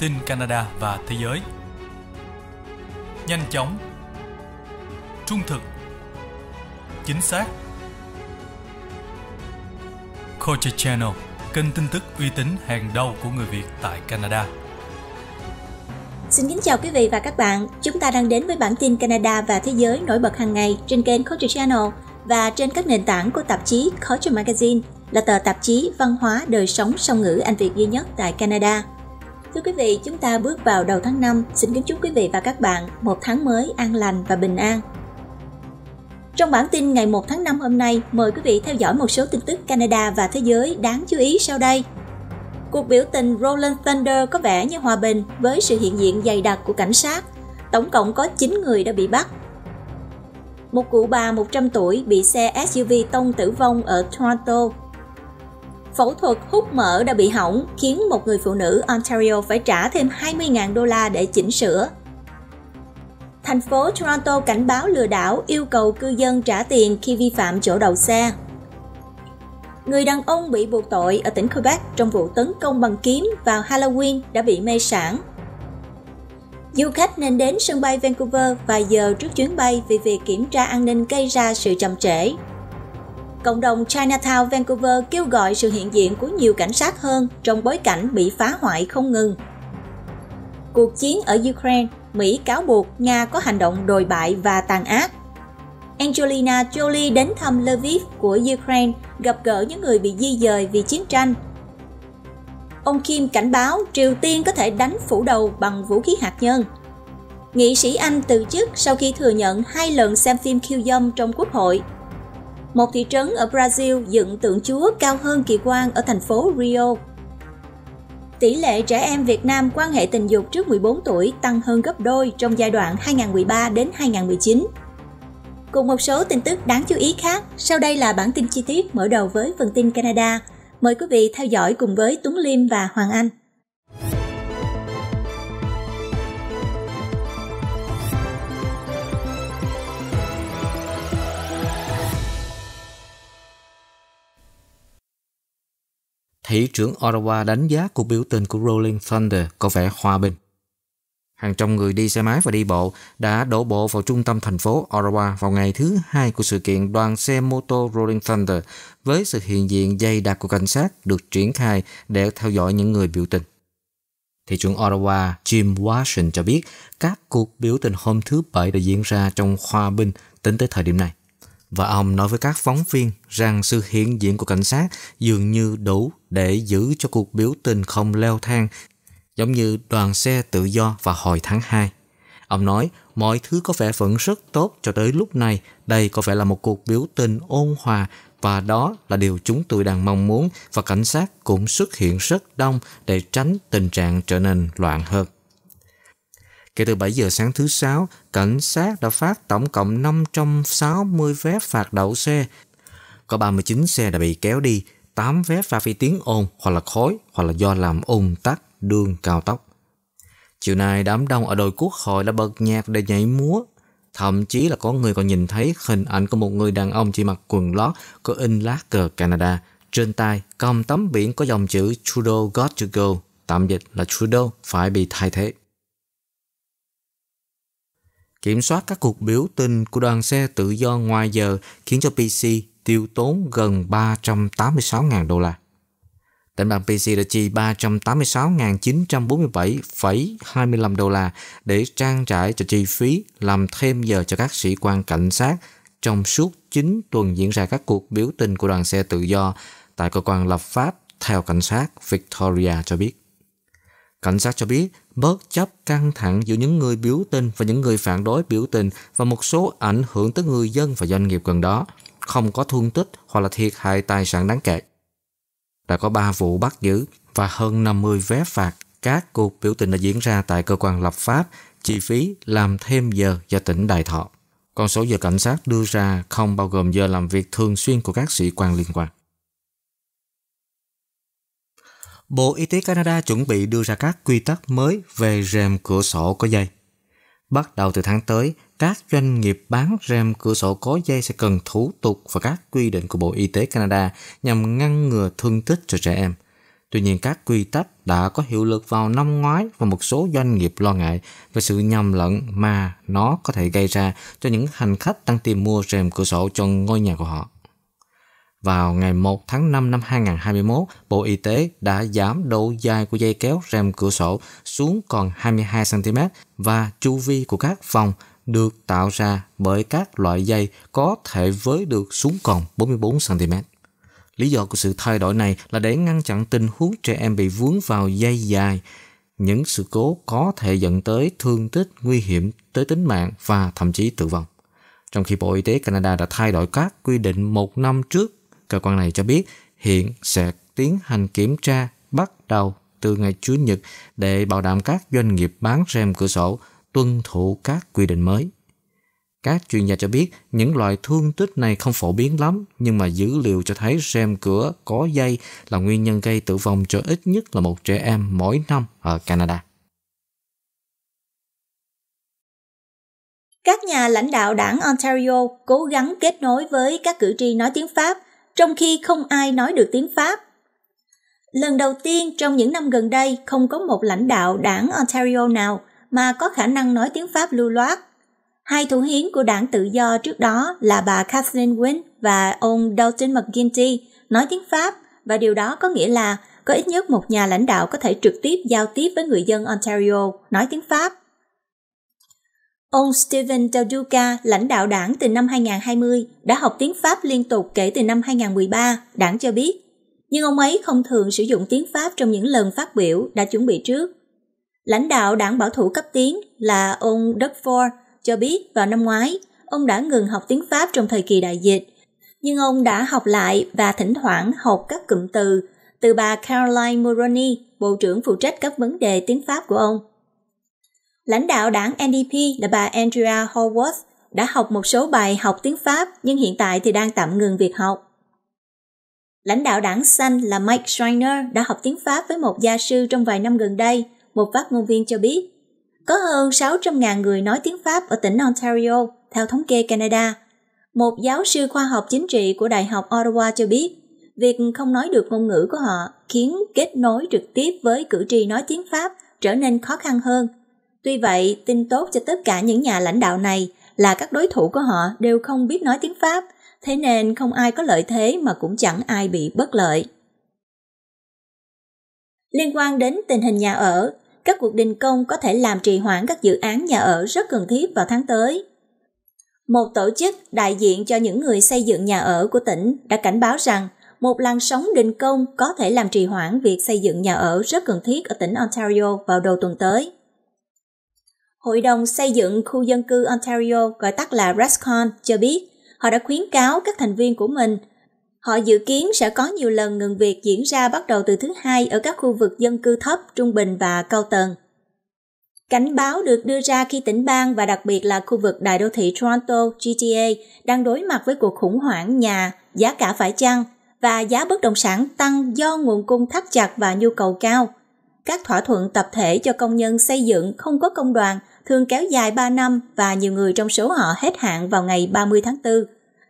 tin Canada và thế giới. Nhanh chóng, trung thực, chính xác. Culture Channel, kênh tin tức uy tín hàng đầu của người Việt tại Canada. Xin kính chào quý vị và các bạn. Chúng ta đang đến với bản tin Canada và thế giới nổi bật hàng ngày trên kênh Culture Channel và trên các nền tảng của tạp chí Culture Magazine là tờ tạp chí văn hóa đời sống song ngữ Anh Việt duy nhất tại Canada. Thưa quý vị, chúng ta bước vào đầu tháng 5, xin kính chúc quý vị và các bạn một tháng mới an lành và bình an. Trong bản tin ngày 1 tháng 5 hôm nay, mời quý vị theo dõi một số tin tức Canada và thế giới đáng chú ý sau đây. Cuộc biểu tình Roland Thunder có vẻ như hòa bình với sự hiện diện dày đặc của cảnh sát. Tổng cộng có 9 người đã bị bắt. Một cụ bà 100 tuổi bị xe SUV tông tử vong ở Toronto Phẫu thuật hút mỡ đã bị hỏng khiến một người phụ nữ Ontario phải trả thêm 20.000 đô la để chỉnh sửa. Thành phố Toronto cảnh báo lừa đảo yêu cầu cư dân trả tiền khi vi phạm chỗ đậu xe. Người đàn ông bị buộc tội ở tỉnh Quebec trong vụ tấn công bằng kiếm vào Halloween đã bị mê sản. Du khách nên đến sân bay Vancouver vài giờ trước chuyến bay vì việc kiểm tra an ninh gây ra sự chậm trễ cộng đồng Chinatown Vancouver kêu gọi sự hiện diện của nhiều cảnh sát hơn trong bối cảnh bị phá hoại không ngừng. Cuộc chiến ở Ukraine, Mỹ cáo buộc Nga có hành động đồi bại và tàn ác. Angelina Jolie đến thăm Lviv của Ukraine, gặp gỡ những người bị di dời vì chiến tranh. Ông Kim cảnh báo Triều Tiên có thể đánh phủ đầu bằng vũ khí hạt nhân. Nghị sĩ Anh từ chức sau khi thừa nhận hai lần xem phim khiêu dâm trong quốc hội một thị trấn ở Brazil dựng tượng Chúa cao hơn kỳ quan ở thành phố Rio. Tỷ lệ trẻ em Việt Nam quan hệ tình dục trước 14 tuổi tăng hơn gấp đôi trong giai đoạn 2013 đến 2019. Cùng một số tin tức đáng chú ý khác, sau đây là bản tin chi tiết mở đầu với phần tin Canada. Mời quý vị theo dõi cùng với Tuấn Liêm và Hoàng Anh. thị trưởng Ottawa đánh giá cuộc biểu tình của Rolling Thunder có vẻ hòa bình. Hàng trăm người đi xe máy và đi bộ đã đổ bộ vào trung tâm thành phố Ottawa vào ngày thứ hai của sự kiện đoàn xe mô tô Rolling Thunder với sự hiện diện dày đặc của cảnh sát được triển khai để theo dõi những người biểu tình. Thị trưởng Ottawa Jim Watson cho biết các cuộc biểu tình hôm thứ Bảy đã diễn ra trong hòa bình tính tới thời điểm này và ông nói với các phóng viên rằng sự hiện diện của cảnh sát dường như đủ để giữ cho cuộc biểu tình không leo thang, giống như đoàn xe tự do vào hồi tháng 2. Ông nói mọi thứ có vẻ vẫn rất tốt cho tới lúc này, đây có vẻ là một cuộc biểu tình ôn hòa và đó là điều chúng tôi đang mong muốn và cảnh sát cũng xuất hiện rất đông để tránh tình trạng trở nên loạn hơn. Kể từ 7 giờ sáng thứ Sáu, cảnh sát đã phát tổng cộng 560 vé phạt đậu xe. Có 39 xe đã bị kéo đi, 8 vé phạt vì tiếng ồn hoặc là khói hoặc là do làm ùn tắc đường cao tốc. Chiều nay đám đông ở đồi quốc hội đã bật nhạc để nhảy múa. Thậm chí là có người còn nhìn thấy hình ảnh của một người đàn ông chỉ mặc quần lót có in lá cờ Canada. Trên tay cầm tấm biển có dòng chữ Trudeau got to go, tạm dịch là Trudeau phải bị thay thế. Kiểm soát các cuộc biểu tình của đoàn xe tự do ngoài giờ khiến cho PC tiêu tốn gần 386.000 đô la. Tỉnh bang PC đã chi 386.947,25 đô la để trang trải cho chi phí làm thêm giờ cho các sĩ quan cảnh sát trong suốt 9 tuần diễn ra các cuộc biểu tình của đoàn xe tự do tại cơ quan lập pháp theo cảnh sát Victoria cho biết. Cảnh sát cho biết bất chấp căng thẳng giữa những người biểu tình và những người phản đối biểu tình và một số ảnh hưởng tới người dân và doanh nghiệp gần đó, không có thương tích hoặc là thiệt hại tài sản đáng kể. Đã có 3 vụ bắt giữ và hơn 50 vé phạt các cuộc biểu tình đã diễn ra tại cơ quan lập pháp, chi phí làm thêm giờ do tỉnh Đài Thọ. Con số giờ cảnh sát đưa ra không bao gồm giờ làm việc thường xuyên của các sĩ quan liên quan. Bộ Y tế Canada chuẩn bị đưa ra các quy tắc mới về rèm cửa sổ có dây. Bắt đầu từ tháng tới, các doanh nghiệp bán rèm cửa sổ có dây sẽ cần thủ tục và các quy định của Bộ Y tế Canada nhằm ngăn ngừa thương tích cho trẻ em. Tuy nhiên, các quy tắc đã có hiệu lực vào năm ngoái và một số doanh nghiệp lo ngại về sự nhầm lẫn mà nó có thể gây ra cho những hành khách đang tìm mua rèm cửa sổ cho ngôi nhà của họ. Vào ngày 1 tháng 5 năm 2021, Bộ Y tế đã giảm độ dài của dây kéo rèm cửa sổ xuống còn 22cm và chu vi của các phòng được tạo ra bởi các loại dây có thể với được xuống còn 44cm. Lý do của sự thay đổi này là để ngăn chặn tình huống trẻ em bị vướng vào dây dài. Những sự cố có thể dẫn tới thương tích nguy hiểm tới tính mạng và thậm chí tử vong. Trong khi Bộ Y tế Canada đã thay đổi các quy định một năm trước Cơ quan này cho biết hiện sẽ tiến hành kiểm tra bắt đầu từ ngày Chủ nhật để bảo đảm các doanh nghiệp bán rèm cửa sổ tuân thủ các quy định mới. Các chuyên gia cho biết những loại thương tích này không phổ biến lắm, nhưng mà dữ liệu cho thấy rèm cửa có dây là nguyên nhân gây tử vong cho ít nhất là một trẻ em mỗi năm ở Canada. Các nhà lãnh đạo đảng Ontario cố gắng kết nối với các cử tri nói tiếng Pháp – trong khi không ai nói được tiếng Pháp. Lần đầu tiên trong những năm gần đây không có một lãnh đạo đảng Ontario nào mà có khả năng nói tiếng Pháp lưu loát. Hai thủ hiến của đảng tự do trước đó là bà Kathleen Wynne và ông Dalton McGuinty nói tiếng Pháp và điều đó có nghĩa là có ít nhất một nhà lãnh đạo có thể trực tiếp giao tiếp với người dân Ontario nói tiếng Pháp. Ông Steven Daduka, lãnh đạo đảng từ năm 2020, đã học tiếng Pháp liên tục kể từ năm 2013, đảng cho biết. Nhưng ông ấy không thường sử dụng tiếng Pháp trong những lần phát biểu đã chuẩn bị trước. Lãnh đạo đảng bảo thủ cấp tiến là ông Doug Ford cho biết vào năm ngoái, ông đã ngừng học tiếng Pháp trong thời kỳ đại dịch, nhưng ông đã học lại và thỉnh thoảng học các cụm từ từ bà Caroline Moroni, Bộ trưởng phụ trách các vấn đề tiếng Pháp của ông lãnh đạo đảng NDP là bà Andrea Horwath đã học một số bài học tiếng Pháp nhưng hiện tại thì đang tạm ngừng việc học. Lãnh đạo đảng xanh là Mike Schreiner đã học tiếng Pháp với một gia sư trong vài năm gần đây, một phát ngôn viên cho biết. Có hơn 600.000 người nói tiếng Pháp ở tỉnh Ontario, theo thống kê Canada. Một giáo sư khoa học chính trị của Đại học Ottawa cho biết, việc không nói được ngôn ngữ của họ khiến kết nối trực tiếp với cử tri nói tiếng Pháp trở nên khó khăn hơn – Tuy vậy, tin tốt cho tất cả những nhà lãnh đạo này là các đối thủ của họ đều không biết nói tiếng Pháp, thế nên không ai có lợi thế mà cũng chẳng ai bị bất lợi. Liên quan đến tình hình nhà ở, các cuộc đình công có thể làm trì hoãn các dự án nhà ở rất cần thiết vào tháng tới. Một tổ chức đại diện cho những người xây dựng nhà ở của tỉnh đã cảnh báo rằng một làn sóng đình công có thể làm trì hoãn việc xây dựng nhà ở rất cần thiết ở tỉnh Ontario vào đầu tuần tới. Hội đồng xây dựng khu dân cư Ontario gọi tắt là RESCON cho biết họ đã khuyến cáo các thành viên của mình Họ dự kiến sẽ có nhiều lần ngừng việc diễn ra bắt đầu từ thứ hai ở các khu vực dân cư thấp, trung bình và cao tầng. Cảnh báo được đưa ra khi tỉnh bang và đặc biệt là khu vực đại đô thị Toronto, GTA, đang đối mặt với cuộc khủng hoảng nhà, giá cả phải chăng và giá bất động sản tăng do nguồn cung thắt chặt và nhu cầu cao các thỏa thuận tập thể cho công nhân xây dựng không có công đoàn thường kéo dài 3 năm và nhiều người trong số họ hết hạn vào ngày 30 tháng 4.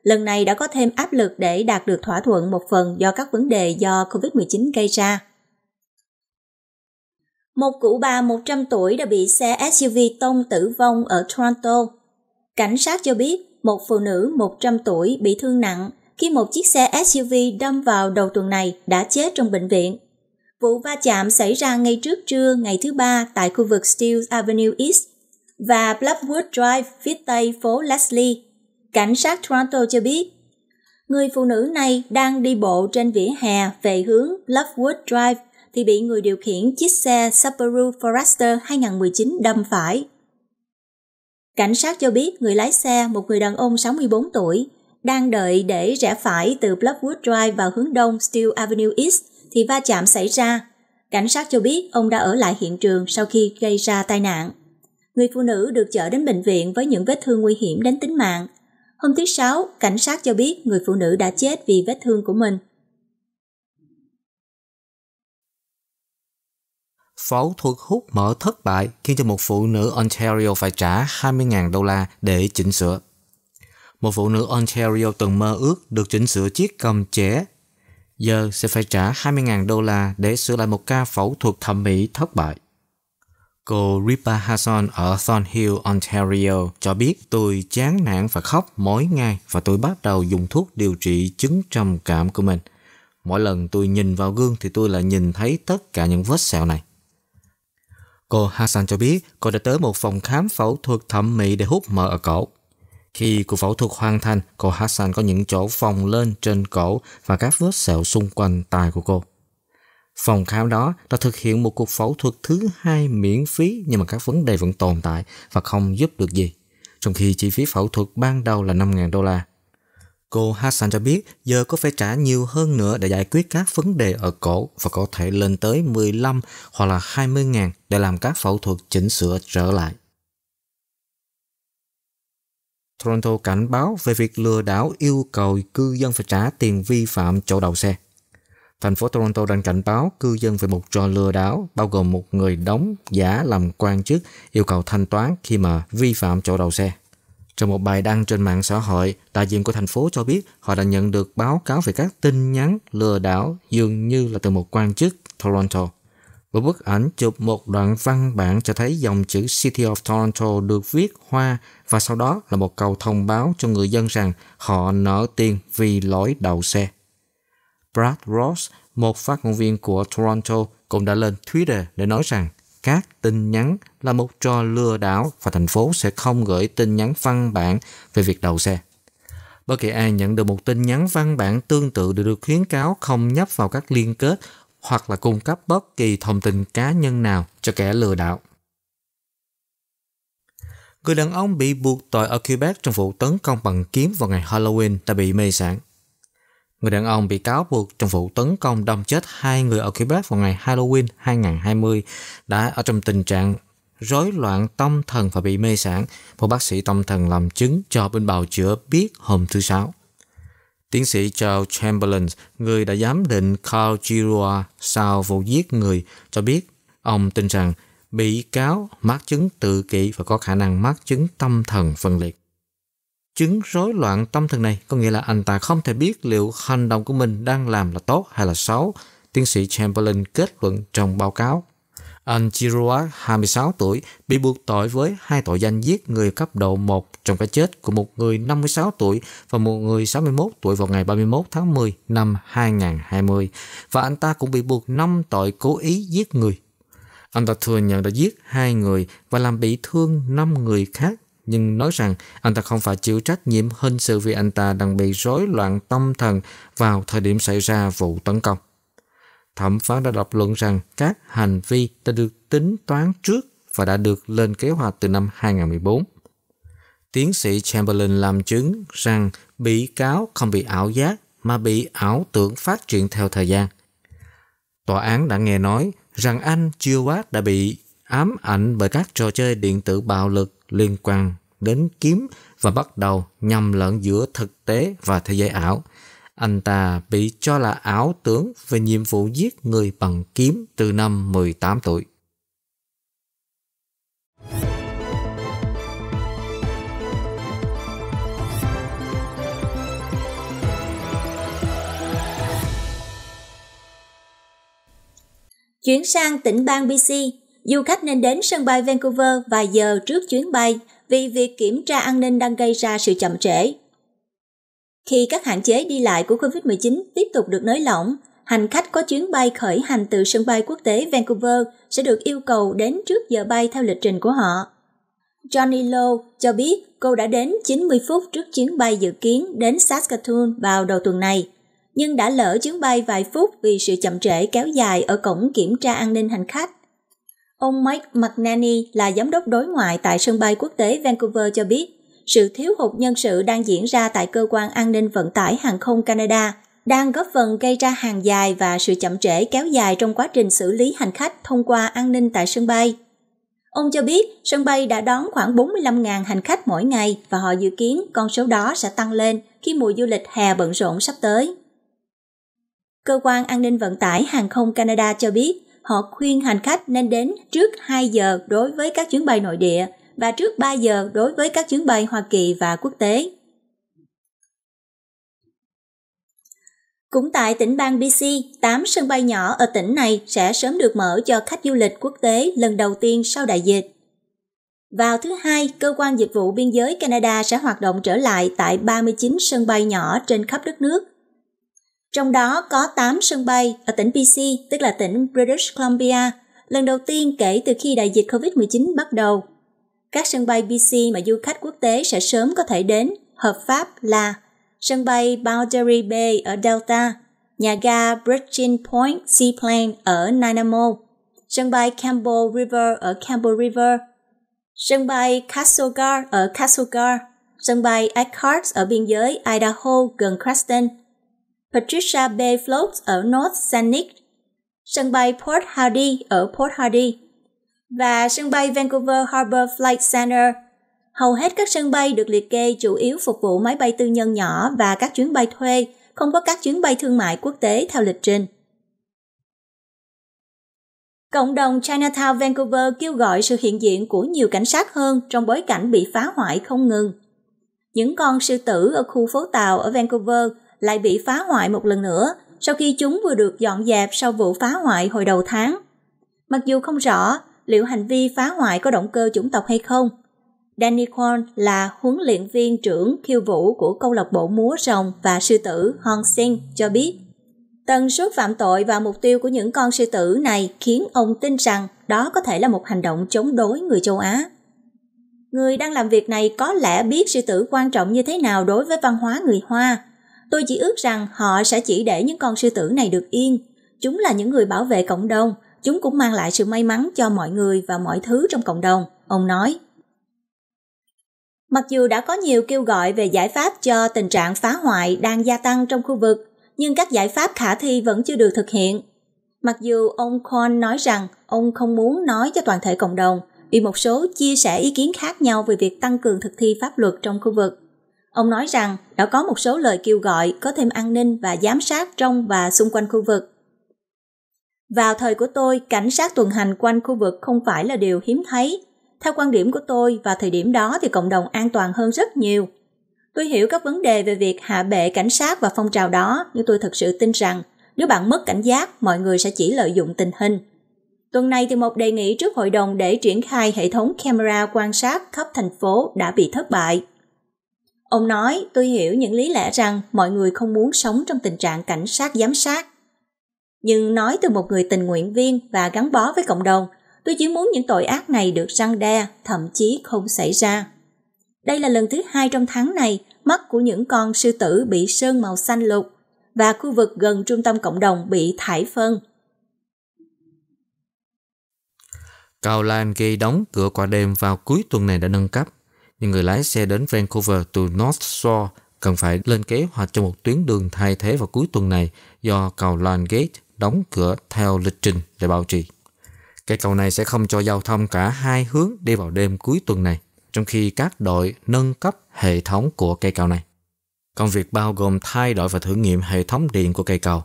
Lần này đã có thêm áp lực để đạt được thỏa thuận một phần do các vấn đề do COVID-19 gây ra. Một cụ bà 100 tuổi đã bị xe SUV tông tử vong ở Toronto. Cảnh sát cho biết một phụ nữ 100 tuổi bị thương nặng khi một chiếc xe SUV đâm vào đầu tuần này đã chết trong bệnh viện Vụ va chạm xảy ra ngay trước trưa ngày thứ ba tại khu vực Steel Avenue East và Blackwood Drive phía tây phố Leslie. Cảnh sát Toronto cho biết, người phụ nữ này đang đi bộ trên vỉa hè về hướng Blackwood Drive thì bị người điều khiển chiếc xe Subaru Forester 2019 đâm phải. Cảnh sát cho biết người lái xe, một người đàn ông 64 tuổi, đang đợi để rẽ phải từ Blackwood Drive vào hướng đông Steel Avenue East – thì va chạm xảy ra. Cảnh sát cho biết ông đã ở lại hiện trường sau khi gây ra tai nạn. Người phụ nữ được chở đến bệnh viện với những vết thương nguy hiểm đến tính mạng. Hôm thứ Sáu, cảnh sát cho biết người phụ nữ đã chết vì vết thương của mình. Phẫu thuật hút mỡ thất bại khiến cho một phụ nữ Ontario phải trả 20.000 đô la để chỉnh sửa. Một phụ nữ Ontario từng mơ ước được chỉnh sửa chiếc cầm trẻ giờ sẽ phải trả 20.000 đô la để sửa lại một ca phẫu thuật thẩm mỹ thất bại. Cô Ripa hassan ở Thornhill, Ontario cho biết tôi chán nản và khóc mỗi ngày và tôi bắt đầu dùng thuốc điều trị chứng trầm cảm của mình. Mỗi lần tôi nhìn vào gương thì tôi lại nhìn thấy tất cả những vết sẹo này. Cô Hassan cho biết cô đã tới một phòng khám phẫu thuật thẩm mỹ để hút mỡ ở cổ. Khi cuộc phẫu thuật hoàn thành, cô Hassan có những chỗ phồng lên trên cổ và các vết sẹo xung quanh tai của cô. Phòng khám đó đã thực hiện một cuộc phẫu thuật thứ hai miễn phí nhưng mà các vấn đề vẫn tồn tại và không giúp được gì. Trong khi chi phí phẫu thuật ban đầu là 5.000 đô la. Cô Hassan cho biết giờ có phải trả nhiều hơn nữa để giải quyết các vấn đề ở cổ và có thể lên tới 15 hoặc là 20 ngàn để làm các phẫu thuật chỉnh sửa trở lại. Toronto cảnh báo về việc lừa đảo yêu cầu cư dân phải trả tiền vi phạm chỗ đậu xe. Thành phố Toronto đang cảnh báo cư dân về một trò lừa đảo bao gồm một người đóng giả làm quan chức yêu cầu thanh toán khi mà vi phạm chỗ đậu xe. Trong một bài đăng trên mạng xã hội, đại diện của thành phố cho biết họ đã nhận được báo cáo về các tin nhắn lừa đảo dường như là từ một quan chức Toronto. Một bức ảnh chụp một đoạn văn bản cho thấy dòng chữ City of Toronto được viết hoa và sau đó là một câu thông báo cho người dân rằng họ nợ tiền vì lỗi đậu xe. Brad Ross, một phát ngôn viên của Toronto, cũng đã lên Twitter để nói rằng các tin nhắn là một trò lừa đảo và thành phố sẽ không gửi tin nhắn văn bản về việc đậu xe. Bất kỳ ai nhận được một tin nhắn văn bản tương tự đều được khuyến cáo không nhấp vào các liên kết hoặc là cung cấp bất kỳ thông tin cá nhân nào cho kẻ lừa đảo. Người đàn ông bị buộc tội ở Quebec trong vụ tấn công bằng kiếm vào ngày Halloween đã bị mê sản. Người đàn ông bị cáo buộc trong vụ tấn công đâm chết hai người ở Quebec vào ngày Halloween 2020 đã ở trong tình trạng rối loạn tâm thần và bị mê sản, một bác sĩ tâm thần làm chứng cho bên bào chữa biết hôm thứ Sáu. Tiến sĩ Charles Chamberlain, người đã giám định Carl Giroa sau vụ giết người, cho biết ông tin rằng bị cáo mắc chứng tự kỷ và có khả năng mắc chứng tâm thần phân liệt. Chứng rối loạn tâm thần này có nghĩa là anh ta không thể biết liệu hành động của mình đang làm là tốt hay là xấu, tiến sĩ Chamberlain kết luận trong báo cáo. Anh Anjiroa, 26 tuổi, bị buộc tội với hai tội danh giết người cấp độ 1 trong cái chết của một người 56 tuổi và một người 61 tuổi vào ngày 31 tháng 10 năm 2020. Và anh ta cũng bị buộc 5 tội cố ý giết người. Anh ta thừa nhận đã giết hai người và làm bị thương 5 người khác nhưng nói rằng anh ta không phải chịu trách nhiệm hình sự vì anh ta đang bị rối loạn tâm thần vào thời điểm xảy ra vụ tấn công. Thẩm phán đã lập luận rằng các hành vi đã được tính toán trước và đã được lên kế hoạch từ năm 2014. Tiến sĩ Chamberlain làm chứng rằng bị cáo không bị ảo giác mà bị ảo tưởng phát triển theo thời gian. Tòa án đã nghe nói rằng anh chưa quá đã bị ám ảnh bởi các trò chơi điện tử bạo lực liên quan đến kiếm và bắt đầu nhầm lẫn giữa thực tế và thế giới ảo. Anh ta bị cho là ảo tưởng về nhiệm vụ giết người bằng kiếm từ năm 18 tuổi. Chuyển sang tỉnh bang BC, du khách nên đến sân bay Vancouver vài giờ trước chuyến bay vì việc kiểm tra an ninh đang gây ra sự chậm trễ khi các hạn chế đi lại của COVID-19 tiếp tục được nới lỏng, hành khách có chuyến bay khởi hành từ sân bay quốc tế Vancouver sẽ được yêu cầu đến trước giờ bay theo lịch trình của họ. Johnny Lowe cho biết cô đã đến 90 phút trước chuyến bay dự kiến đến Saskatoon vào đầu tuần này, nhưng đã lỡ chuyến bay vài phút vì sự chậm trễ kéo dài ở cổng kiểm tra an ninh hành khách. Ông Mike McNanny là giám đốc đối ngoại tại sân bay quốc tế Vancouver cho biết, sự thiếu hụt nhân sự đang diễn ra tại cơ quan an ninh vận tải hàng không Canada đang góp phần gây ra hàng dài và sự chậm trễ kéo dài trong quá trình xử lý hành khách thông qua an ninh tại sân bay. Ông cho biết sân bay đã đón khoảng 45.000 hành khách mỗi ngày và họ dự kiến con số đó sẽ tăng lên khi mùa du lịch hè bận rộn sắp tới. Cơ quan an ninh vận tải hàng không Canada cho biết họ khuyên hành khách nên đến trước 2 giờ đối với các chuyến bay nội địa và trước 3 giờ đối với các chuyến bay Hoa Kỳ và quốc tế. Cũng tại tỉnh bang BC, 8 sân bay nhỏ ở tỉnh này sẽ sớm được mở cho khách du lịch quốc tế lần đầu tiên sau đại dịch. Vào thứ Hai, Cơ quan Dịch vụ Biên giới Canada sẽ hoạt động trở lại tại 39 sân bay nhỏ trên khắp đất nước. Trong đó có 8 sân bay ở tỉnh BC, tức là tỉnh British Columbia, lần đầu tiên kể từ khi đại dịch COVID-19 bắt đầu các sân bay BC mà du khách quốc tế sẽ sớm có thể đến hợp pháp là sân bay Boundary Bay ở Delta, nhà ga Bridging Point Seaplane ở Nanaimo, sân bay Campbell River ở Campbell River, sân bay Castlegar ở Castlegar, sân bay Eckhart ở biên giới Idaho gần Creston, Patricia Bay Floats ở North Saanich, sân bay Port Hardy ở Port Hardy, và sân bay Vancouver Harbour Flight Center. Hầu hết các sân bay được liệt kê chủ yếu phục vụ máy bay tư nhân nhỏ và các chuyến bay thuê, không có các chuyến bay thương mại quốc tế theo lịch trình. Cộng đồng Chinatown Vancouver kêu gọi sự hiện diện của nhiều cảnh sát hơn trong bối cảnh bị phá hoại không ngừng. Những con sư tử ở khu phố Tàu ở Vancouver lại bị phá hoại một lần nữa sau khi chúng vừa được dọn dẹp sau vụ phá hoại hồi đầu tháng. Mặc dù không rõ liệu hành vi phá hoại có động cơ chủng tộc hay không. Danny Korn là huấn luyện viên trưởng khiêu vũ của câu lạc bộ múa rồng và sư tử Hong Sing cho biết. Tần suất phạm tội và mục tiêu của những con sư tử này khiến ông tin rằng đó có thể là một hành động chống đối người châu Á. Người đang làm việc này có lẽ biết sư tử quan trọng như thế nào đối với văn hóa người Hoa. Tôi chỉ ước rằng họ sẽ chỉ để những con sư tử này được yên. Chúng là những người bảo vệ cộng đồng, chúng cũng mang lại sự may mắn cho mọi người và mọi thứ trong cộng đồng, ông nói. Mặc dù đã có nhiều kêu gọi về giải pháp cho tình trạng phá hoại đang gia tăng trong khu vực, nhưng các giải pháp khả thi vẫn chưa được thực hiện. Mặc dù ông Korn nói rằng ông không muốn nói cho toàn thể cộng đồng, vì một số chia sẻ ý kiến khác nhau về việc tăng cường thực thi pháp luật trong khu vực. Ông nói rằng đã có một số lời kêu gọi có thêm an ninh và giám sát trong và xung quanh khu vực. Vào thời của tôi, cảnh sát tuần hành quanh khu vực không phải là điều hiếm thấy. Theo quan điểm của tôi, vào thời điểm đó thì cộng đồng an toàn hơn rất nhiều. Tôi hiểu các vấn đề về việc hạ bệ cảnh sát và phong trào đó, nhưng tôi thực sự tin rằng nếu bạn mất cảnh giác, mọi người sẽ chỉ lợi dụng tình hình. Tuần này thì một đề nghị trước hội đồng để triển khai hệ thống camera quan sát khắp thành phố đã bị thất bại. Ông nói, tôi hiểu những lý lẽ rằng mọi người không muốn sống trong tình trạng cảnh sát giám sát. Nhưng nói từ một người tình nguyện viên và gắn bó với cộng đồng, tôi chỉ muốn những tội ác này được răng đe, thậm chí không xảy ra. Đây là lần thứ hai trong tháng này mắt của những con sư tử bị sơn màu xanh lục và khu vực gần trung tâm cộng đồng bị thải phân. Cầu Lan khi đóng cửa qua đêm vào cuối tuần này đã nâng cấp. Những người lái xe đến Vancouver từ North Shore cần phải lên kế hoạch cho một tuyến đường thay thế vào cuối tuần này do cầu Lan Gate đóng cửa theo lịch trình để bảo trì. Cây cầu này sẽ không cho giao thông cả hai hướng đi vào đêm cuối tuần này, trong khi các đội nâng cấp hệ thống của cây cầu này. Công việc bao gồm thay đổi và thử nghiệm hệ thống điện của cây cầu.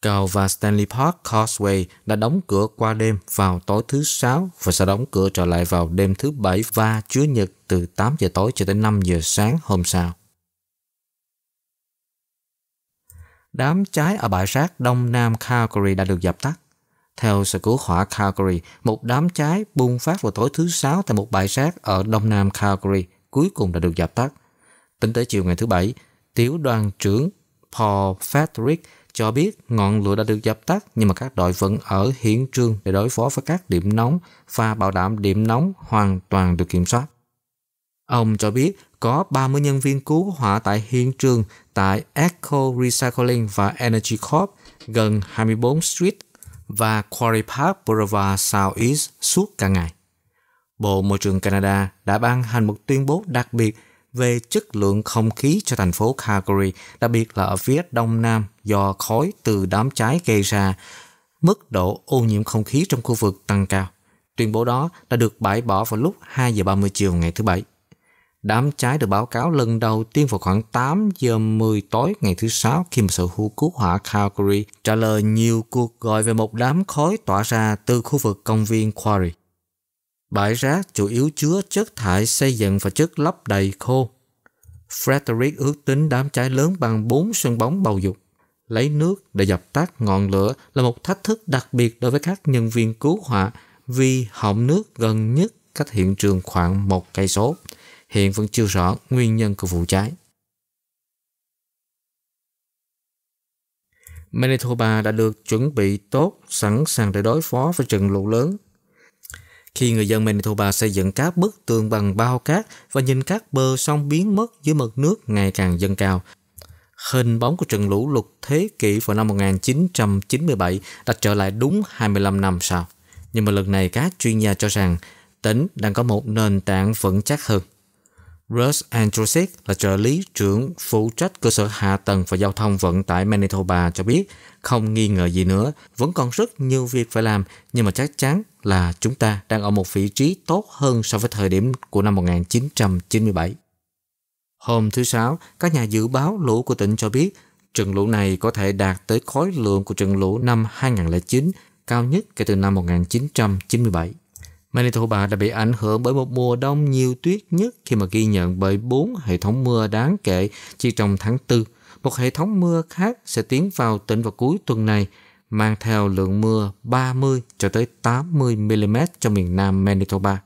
Cầu và Stanley Park Causeway đã đóng cửa qua đêm vào tối thứ Sáu và sẽ đóng cửa trở lại vào đêm thứ Bảy và Chúa Nhật từ 8 giờ tối cho đến 5 giờ sáng hôm sau. Đám cháy ở bãi rác Đông Nam Calgary đã được dập tắt. Theo sự cứu hỏa Calgary, một đám cháy bùng phát vào tối thứ Sáu tại một bãi rác ở Đông Nam Calgary cuối cùng đã được dập tắt. Tính tới chiều ngày thứ Bảy, tiểu đoàn trưởng Paul Patrick cho biết ngọn lửa đã được dập tắt nhưng mà các đội vẫn ở hiện trường để đối phó với các điểm nóng và bảo đảm điểm nóng hoàn toàn được kiểm soát. Ông cho biết có 30 nhân viên cứu hỏa tại hiện trường tại Eco Recycling và Energy Corp gần 24 Street và Quarry Park Boulevard South East suốt cả ngày. Bộ Môi trường Canada đã ban hành một tuyên bố đặc biệt về chất lượng không khí cho thành phố Calgary, đặc biệt là ở phía đông nam do khói từ đám cháy gây ra, mức độ ô nhiễm không khí trong khu vực tăng cao. Tuyên bố đó đã được bãi bỏ vào lúc 2 giờ 30 chiều ngày thứ Bảy. Đám cháy được báo cáo lần đầu tiên vào khoảng 8 giờ 10 tối ngày thứ Sáu khi một sở hữu cứu hỏa Calgary trả lời nhiều cuộc gọi về một đám khói tỏa ra từ khu vực công viên Quarry. Bãi rác chủ yếu chứa chất thải xây dựng và chất lấp đầy khô. Frederick ước tính đám cháy lớn bằng 4 sân bóng bầu dục. Lấy nước để dập tắt ngọn lửa là một thách thức đặc biệt đối với các nhân viên cứu hỏa vì họng nước gần nhất cách hiện trường khoảng một cây số hiện vẫn chưa rõ nguyên nhân của vụ cháy. Manitoba đã được chuẩn bị tốt, sẵn sàng để đối phó với trận lũ lớn. Khi người dân Manitoba xây dựng các bức tường bằng bao cát và nhìn các bờ sông biến mất dưới mực nước ngày càng dâng cao, hình bóng của trận lũ lụt thế kỷ vào năm 1997 đã trở lại đúng 25 năm sau. Nhưng mà lần này các chuyên gia cho rằng tỉnh đang có một nền tảng vững chắc hơn. Russ Androsic là trợ lý trưởng phụ trách cơ sở hạ tầng và giao thông vận tải Manitoba cho biết không nghi ngờ gì nữa, vẫn còn rất nhiều việc phải làm nhưng mà chắc chắn là chúng ta đang ở một vị trí tốt hơn so với thời điểm của năm 1997. Hôm thứ Sáu, các nhà dự báo lũ của tỉnh cho biết trận lũ này có thể đạt tới khối lượng của trận lũ năm 2009 cao nhất kể từ năm 1997. Manitoba đã bị ảnh hưởng bởi một mùa đông nhiều tuyết nhất khi mà ghi nhận bởi 4 hệ thống mưa đáng kể chỉ trong tháng 4. Một hệ thống mưa khác sẽ tiến vào tỉnh vào cuối tuần này, mang theo lượng mưa 30 cho tới 80 mm cho miền nam Manitoba.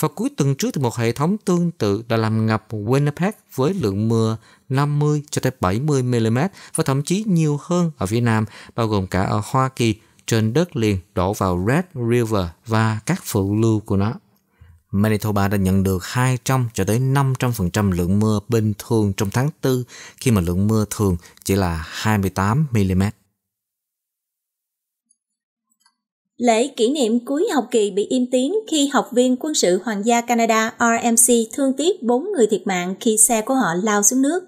Và cuối tuần trước thì một hệ thống tương tự đã làm ngập Winnipeg với lượng mưa 50 cho tới 70 mm và thậm chí nhiều hơn ở phía Nam, bao gồm cả ở Hoa Kỳ trên đất liền đổ vào Red River và các phụ lưu của nó. Manitoba đã nhận được 200 cho tới 500% lượng mưa bình thường trong tháng 4 khi mà lượng mưa thường chỉ là 28 mm. Lễ kỷ niệm cuối học kỳ bị im tiếng khi học viên quân sự Hoàng gia Canada RMC thương tiếc 4 người thiệt mạng khi xe của họ lao xuống nước.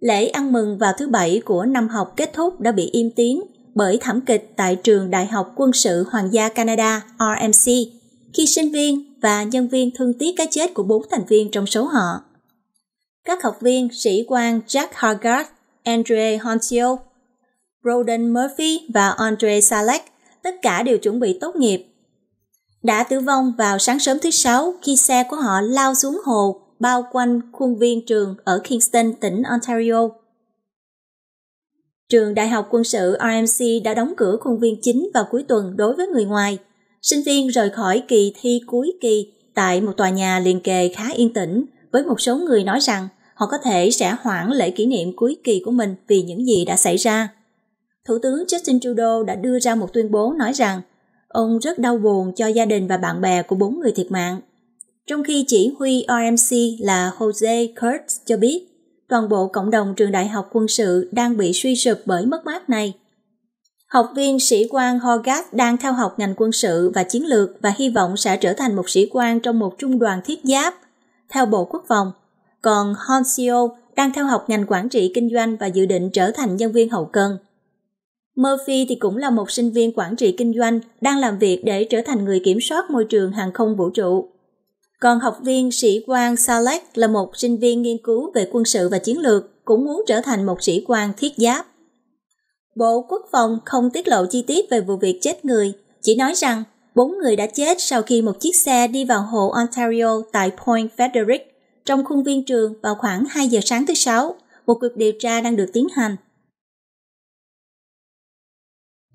Lễ ăn mừng vào thứ Bảy của năm học kết thúc đã bị im tiếng bởi thảm kịch tại trường Đại học Quân sự Hoàng gia Canada RMC khi sinh viên và nhân viên thương tiếc cái chết của bốn thành viên trong số họ. Các học viên sĩ quan Jack Hargard, Andre Honcio, Roden Murphy và Andre Salek tất cả đều chuẩn bị tốt nghiệp. Đã tử vong vào sáng sớm thứ Sáu khi xe của họ lao xuống hồ bao quanh khuôn viên trường ở Kingston, tỉnh Ontario Trường Đại học Quân sự RMC đã đóng cửa khuôn viên chính vào cuối tuần đối với người ngoài. Sinh viên rời khỏi kỳ thi cuối kỳ tại một tòa nhà liền kề khá yên tĩnh, với một số người nói rằng họ có thể sẽ hoãn lễ kỷ niệm cuối kỳ của mình vì những gì đã xảy ra. Thủ tướng Justin Trudeau đã đưa ra một tuyên bố nói rằng ông rất đau buồn cho gia đình và bạn bè của bốn người thiệt mạng. Trong khi chỉ huy RMC là Jose Kurtz cho biết toàn bộ cộng đồng trường đại học quân sự đang bị suy sụp bởi mất mát này. Học viên sĩ quan Hogarth đang theo học ngành quân sự và chiến lược và hy vọng sẽ trở thành một sĩ quan trong một trung đoàn thiết giáp, theo Bộ Quốc phòng. Còn Honsio đang theo học ngành quản trị kinh doanh và dự định trở thành nhân viên hậu cần. Murphy thì cũng là một sinh viên quản trị kinh doanh đang làm việc để trở thành người kiểm soát môi trường hàng không vũ trụ. Còn học viên sĩ quan Salek là một sinh viên nghiên cứu về quân sự và chiến lược, cũng muốn trở thành một sĩ quan thiết giáp. Bộ Quốc phòng không tiết lộ chi tiết về vụ việc chết người, chỉ nói rằng bốn người đã chết sau khi một chiếc xe đi vào hồ Ontario tại Point Frederick trong khuôn viên trường vào khoảng 2 giờ sáng thứ Sáu. Một cuộc điều tra đang được tiến hành.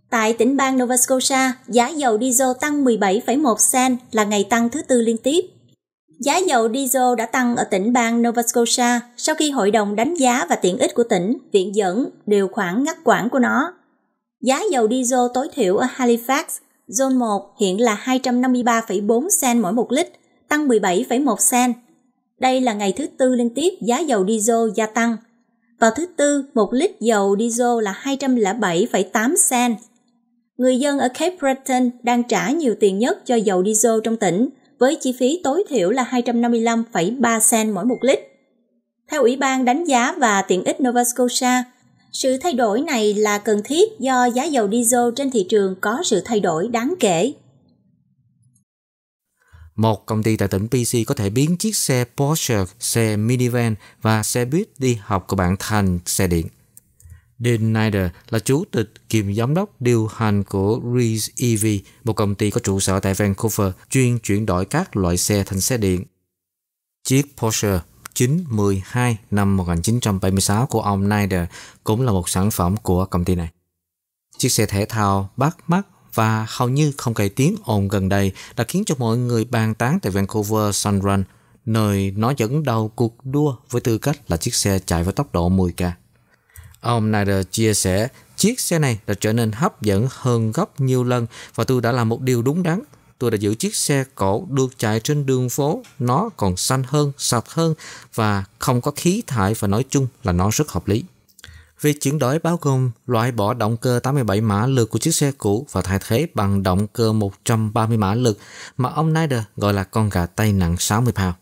Tại tỉnh bang Nova Scotia, giá dầu diesel tăng 17,1 cent là ngày tăng thứ tư liên tiếp. Giá dầu diesel đã tăng ở tỉnh bang Nova Scotia sau khi hội đồng đánh giá và tiện ích của tỉnh viện dẫn điều khoản ngắt quãng của nó. Giá dầu diesel tối thiểu ở Halifax, Zone 1 hiện là 253,4 cent mỗi một lít, tăng 17,1 cent. Đây là ngày thứ tư liên tiếp giá dầu diesel gia tăng. Vào thứ tư, một lít dầu diesel là 207,8 cent. Người dân ở Cape Breton đang trả nhiều tiền nhất cho dầu diesel trong tỉnh với chi phí tối thiểu là 255,3 cent mỗi một lít. Theo Ủy ban đánh giá và tiện ích Nova Scotia, sự thay đổi này là cần thiết do giá dầu diesel trên thị trường có sự thay đổi đáng kể. Một công ty tại tỉnh BC có thể biến chiếc xe Porsche, xe minivan và xe buýt đi học của bạn thành xe điện. Dean Snyder là chủ tịch kiêm giám đốc điều hành của Reese EV, một công ty có trụ sở tại Vancouver chuyên chuyển đổi các loại xe thành xe điện. Chiếc Porsche 912 năm 1976 của ông Snyder cũng là một sản phẩm của công ty này. Chiếc xe thể thao bắt mắt và hầu như không gây tiếng ồn gần đây đã khiến cho mọi người bàn tán tại Vancouver Sunrun, nơi nó dẫn đầu cuộc đua với tư cách là chiếc xe chạy với tốc độ 10k. Ông Nader chia sẻ chiếc xe này đã trở nên hấp dẫn hơn gấp nhiều lần và tôi đã làm một điều đúng đắn. Tôi đã giữ chiếc xe cổ được chạy trên đường phố, nó còn xanh hơn, sạch hơn và không có khí thải và nói chung là nó rất hợp lý. Việc chuyển đổi bao gồm loại bỏ động cơ 87 mã lực của chiếc xe cũ và thay thế bằng động cơ 130 mã lực mà ông nader gọi là con gà tay nặng 60 pound.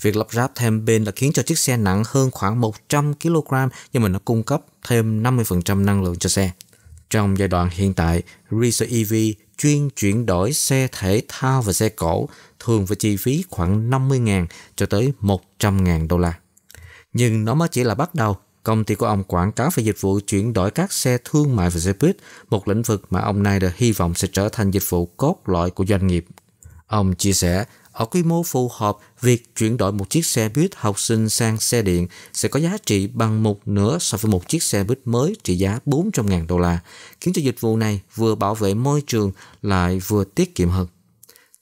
Việc lắp ráp thêm bên là khiến cho chiếc xe nặng hơn khoảng 100 kg nhưng mà nó cung cấp thêm 50% năng lượng cho xe. Trong giai đoạn hiện tại, Racer EV chuyên chuyển đổi xe thể thao và xe cổ thường với chi phí khoảng 50.000 cho tới 100.000 đô la. Nhưng nó mới chỉ là bắt đầu. Công ty của ông quảng cáo về dịch vụ chuyển đổi các xe thương mại và xe buýt, một lĩnh vực mà ông Snyder hy vọng sẽ trở thành dịch vụ cốt lõi của doanh nghiệp. Ông chia sẻ, ở quy mô phù hợp, việc chuyển đổi một chiếc xe buýt học sinh sang xe điện sẽ có giá trị bằng một nửa so với một chiếc xe buýt mới trị giá 400.000 đô la, khiến cho dịch vụ này vừa bảo vệ môi trường lại vừa tiết kiệm hơn.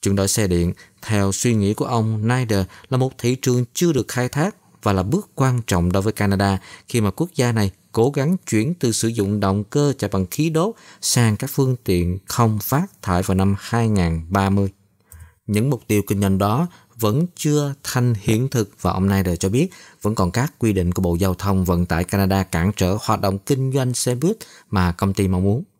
Chuyển đổi xe điện, theo suy nghĩ của ông Nider, là một thị trường chưa được khai thác và là bước quan trọng đối với Canada khi mà quốc gia này cố gắng chuyển từ sử dụng động cơ chạy bằng khí đốt sang các phương tiện không phát thải vào năm 2030 những mục tiêu kinh doanh đó vẫn chưa thành hiện thực và ông Nader cho biết vẫn còn các quy định của Bộ Giao thông Vận tải Canada cản trở hoạt động kinh doanh xe buýt mà công ty mong muốn.